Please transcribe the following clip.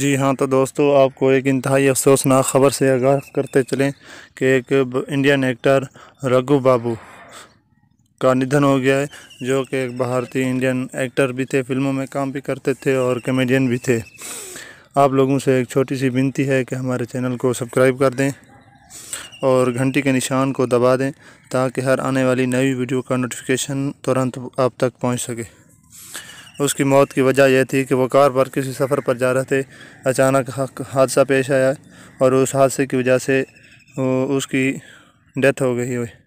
जी हाँ तो दोस्तों आपको एक इंतहाई अफसोसनाक ख़बर से आगाह करते चलें कि एक इंडियन एक्टर रघु बाबू का निधन हो गया है जो कि एक भारतीय इंडियन एक्टर भी थे फिल्मों में काम भी करते थे और कमेडियन भी थे आप लोगों से एक छोटी सी विनती है कि हमारे चैनल को सब्सक्राइब कर दें और घंटी के निशान को दबा दें ताकि हर आने वाली नई वीडियो का नोटिफिकेशन तुरंत आप तक पहुँच सके उसकी मौत की वजह यह थी कि वो कार पर किसी सफ़र पर जा रहे थे अचानक हादसा पेश आया और उस हादसे की वजह से उसकी डेथ हो गई हुई